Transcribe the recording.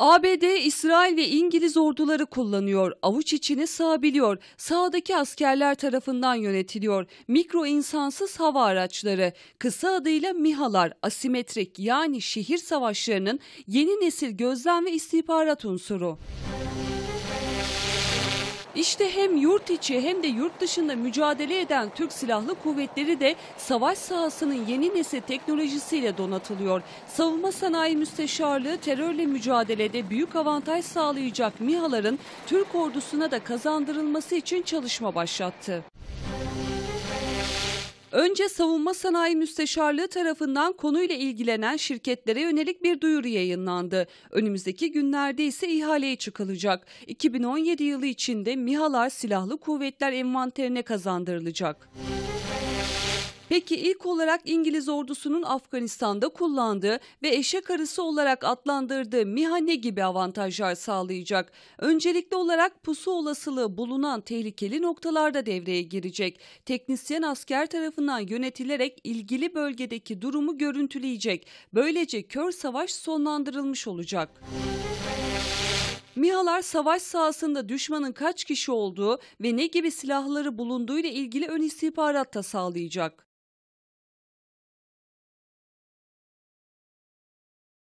ABD, İsrail ve İngiliz orduları kullanıyor. Avuç içini sığabiliyor. Sağdaki askerler tarafından yönetiliyor. Mikro insansız hava araçları, kısa adıyla MİHA'lar, asimetrik yani şehir savaşlarının yeni nesil gözlem ve istihbarat unsuru. İşte hem yurt içi hem de yurt dışında mücadele eden Türk Silahlı Kuvvetleri de savaş sahasının yeni nesil teknolojisiyle donatılıyor. Savunma Sanayi Müsteşarlığı terörle mücadelede büyük avantaj sağlayacak MİHA'ların Türk ordusuna da kazandırılması için çalışma başlattı. Önce Savunma Sanayi Müsteşarlığı tarafından konuyla ilgilenen şirketlere yönelik bir duyuru yayınlandı. Önümüzdeki günlerde ise ihaleye çıkılacak. 2017 yılı içinde MİHA'lar Silahlı Kuvvetler envanterine kazandırılacak. Müzik Peki ilk olarak İngiliz ordusunun Afganistan'da kullandığı ve eşek arısı olarak adlandırdığı MİHA ne gibi avantajlar sağlayacak? Öncelikli olarak pusu olasılığı bulunan tehlikeli noktalarda devreye girecek. Teknisyen asker tarafından yönetilerek ilgili bölgedeki durumu görüntüleyecek. Böylece kör savaş sonlandırılmış olacak. MİHA'lar savaş sahasında düşmanın kaç kişi olduğu ve ne gibi silahları bulunduğu ile ilgili ön istihbarat da sağlayacak.